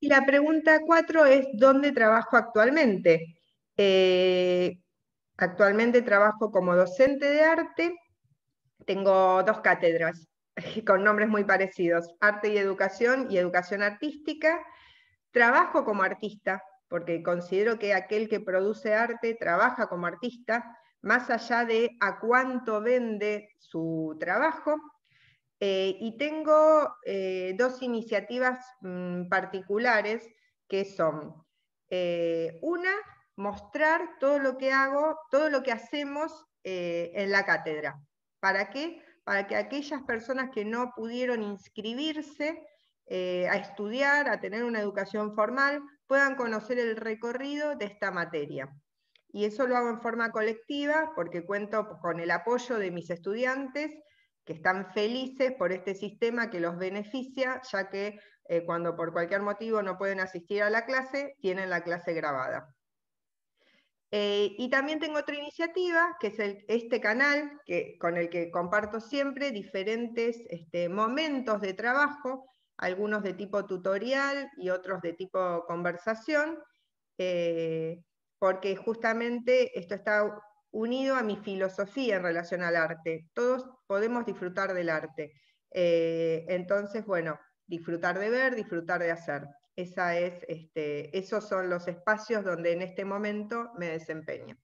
Y la pregunta cuatro es, ¿dónde trabajo actualmente? Eh, actualmente trabajo como docente de arte, tengo dos cátedras con nombres muy parecidos, arte y educación y educación artística. Trabajo como artista, porque considero que aquel que produce arte trabaja como artista, más allá de a cuánto vende su trabajo, eh, y tengo eh, dos iniciativas mm, particulares que son, eh, una, mostrar todo lo que hago, todo lo que hacemos en la cátedra. ¿Para qué? Para que aquellas personas que no pudieron inscribirse a estudiar, a tener una educación formal, puedan conocer el recorrido de esta materia. Y eso lo hago en forma colectiva porque cuento con el apoyo de mis estudiantes que están felices por este sistema que los beneficia, ya que eh, cuando por cualquier motivo no pueden asistir a la clase, tienen la clase grabada. Eh, y también tengo otra iniciativa, que es este canal que, con el que comparto siempre diferentes este, momentos de trabajo, algunos de tipo tutorial y otros de tipo conversación, eh, porque justamente esto está unido a mi filosofía en relación al arte. Todos podemos disfrutar del arte. Eh, entonces, bueno, disfrutar de ver, disfrutar de hacer. Esa es, este, esos son los espacios donde en este momento me desempeño.